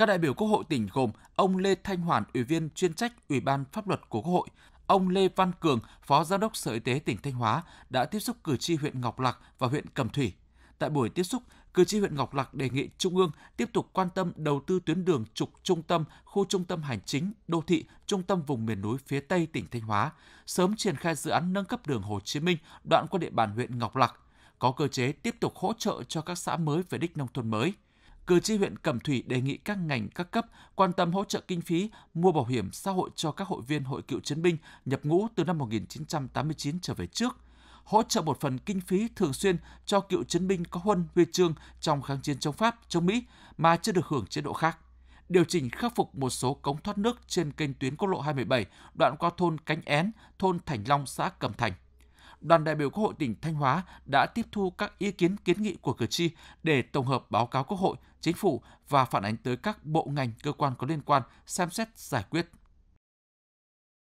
Các đại biểu Quốc hội tỉnh gồm ông Lê Thanh Hoàn, Ủy viên chuyên trách Ủy ban Pháp luật của Quốc hội, ông Lê Văn Cường, Phó Giám đốc Sở Y tế tỉnh Thanh Hóa đã tiếp xúc cử tri huyện Ngọc Lặc và huyện Cẩm Thủy. Tại buổi tiếp xúc, cử tri huyện Ngọc Lặc đề nghị Trung ương tiếp tục quan tâm đầu tư tuyến đường trục trung tâm, khu trung tâm hành chính, đô thị, trung tâm vùng miền núi phía Tây tỉnh Thanh Hóa, sớm triển khai dự án nâng cấp đường Hồ Chí Minh đoạn qua địa bàn huyện Ngọc Lặc, có cơ chế tiếp tục hỗ trợ cho các xã mới về đích nông thôn mới – cử tri huyện Cẩm Thủy đề nghị các ngành các cấp quan tâm hỗ trợ kinh phí mua bảo hiểm xã hội cho các hội viên hội cựu chiến binh nhập ngũ từ năm 1989 trở về trước, hỗ trợ một phần kinh phí thường xuyên cho cựu chiến binh có huân huy chương trong kháng chiến chống Pháp, chống Mỹ mà chưa được hưởng chế độ khác điều chỉnh khắc phục một số cống thoát nước trên kênh tuyến quốc lộ 27 đoạn qua thôn Cánh Én, thôn Thành Long, xã Cẩm Thành đoàn đại biểu Quốc hội tỉnh Thanh Hóa đã tiếp thu các ý kiến kiến nghị của cử tri để tổng hợp báo cáo Quốc hội, Chính phủ và phản ánh tới các bộ ngành cơ quan có liên quan xem xét giải quyết